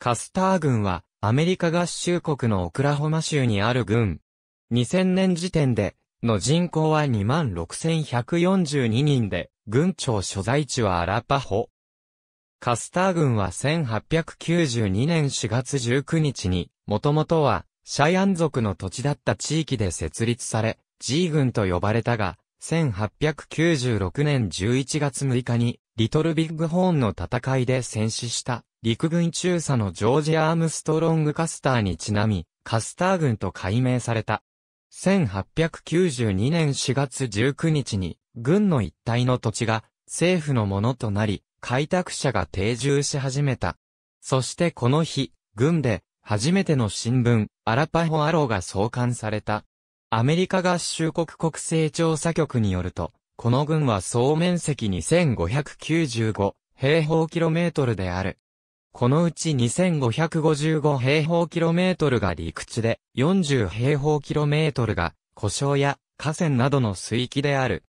カスター軍は、アメリカ合衆国のオクラホマ州にある軍。2000年時点で、の人口は26,142人で、軍庁所在地はアラパホ。カスター軍は1892年4月19日に、もともとは、シャイアン族の土地だった地域で設立され、G 軍と呼ばれたが、1896年11月6日に、リトルビッグホーンの戦いで戦死した。陸軍中佐のジョージ・アームストロング・カスターにちなみ、カスター軍と改名された。1892年4月19日に、軍の一帯の土地が政府のものとなり、開拓者が定住し始めた。そしてこの日、軍で、初めての新聞、アラパホアローが創刊された。アメリカ合衆国国勢調査局によると、この軍は総面積2 5 9 5平方キロメートルである。このうち2555平方キロメートルが陸地で、40平方キロメートルが故障や河川などの水域である。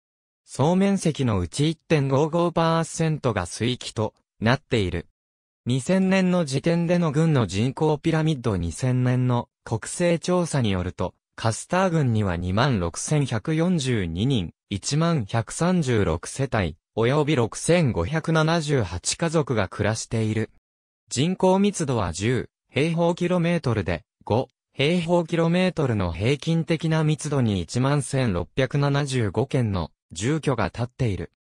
総面積のうち1.55%が水域となっている。2000年の時点での軍の人口ピラミッド2000年の国勢調査によると、カスター軍には26,142人、1 1 3 6世帯、および6,578家族が暮らしている。人口密度は10平方キロメートルで、5平方キロメートルの平均的な密度に11,675件の住居が建っている。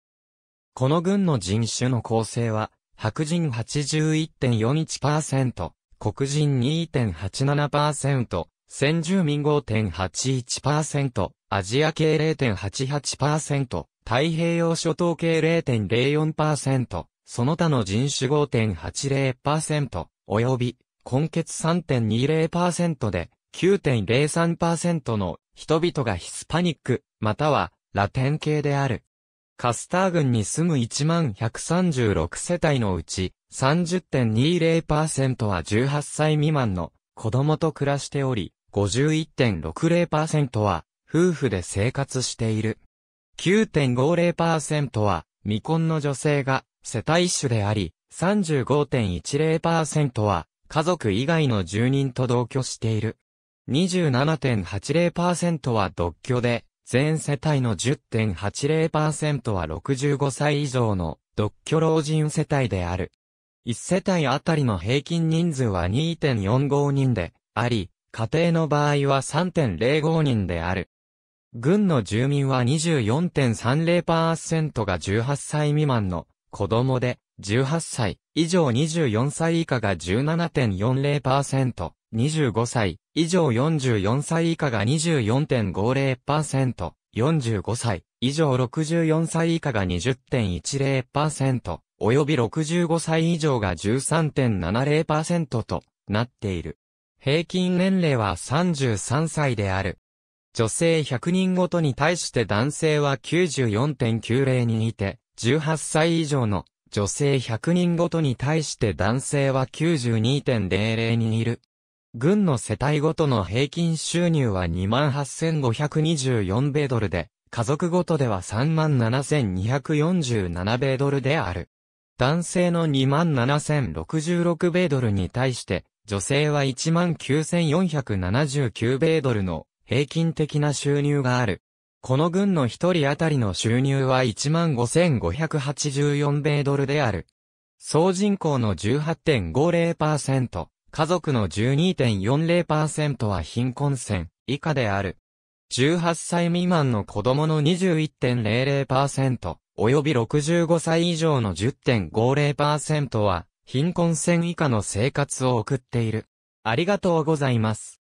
この軍の人種の構成は、白人81.41%、黒人2.87%、先住民5.81%、アジア系0.88%、太平洋諸島系0.04%、その他の人種5.80%、及び、根血3.20%で、9.03%の人々がヒスパニック、またはラテン系である。カスター郡に住む1136世帯のうち、30.20%は18歳未満の子供と暮らしており、51.60%は夫婦で生活している。9.50%は未婚の女性が世帯主であり、35.10%は家族以外の住人と同居している。27.80%は独居で、全世帯の10.80%は65歳以上の独居老人世帯である。1世帯あたりの平均人数は2.45人であり、家庭の場合は3.05人である。軍の住民は24.30%が18歳未満の子供で、18歳以上24歳以下が17.40%、25歳以上44歳以下が24.50%、45歳以上64歳以下が20.10%、および65歳以上が13.70%となっている。平均年齢は33歳である。女性100人ごとに対して男性は94.90人いて、18歳以上の女性100人ごとに対して男性は92.00人いる。軍の世帯ごとの平均収入は28,524米ドルで、家族ごとでは37,247米ドルである。男性の27,066米ドルに対して、女性は19,479米ドルの平均的な収入がある。この軍の一人当たりの収入は15,584米ドルである。総人口の18.50%、家族の12.40%は貧困線以下である。18歳未満の子供の21.00%、及び65歳以上の10.50%は貧困線以下の生活を送っている。ありがとうございます。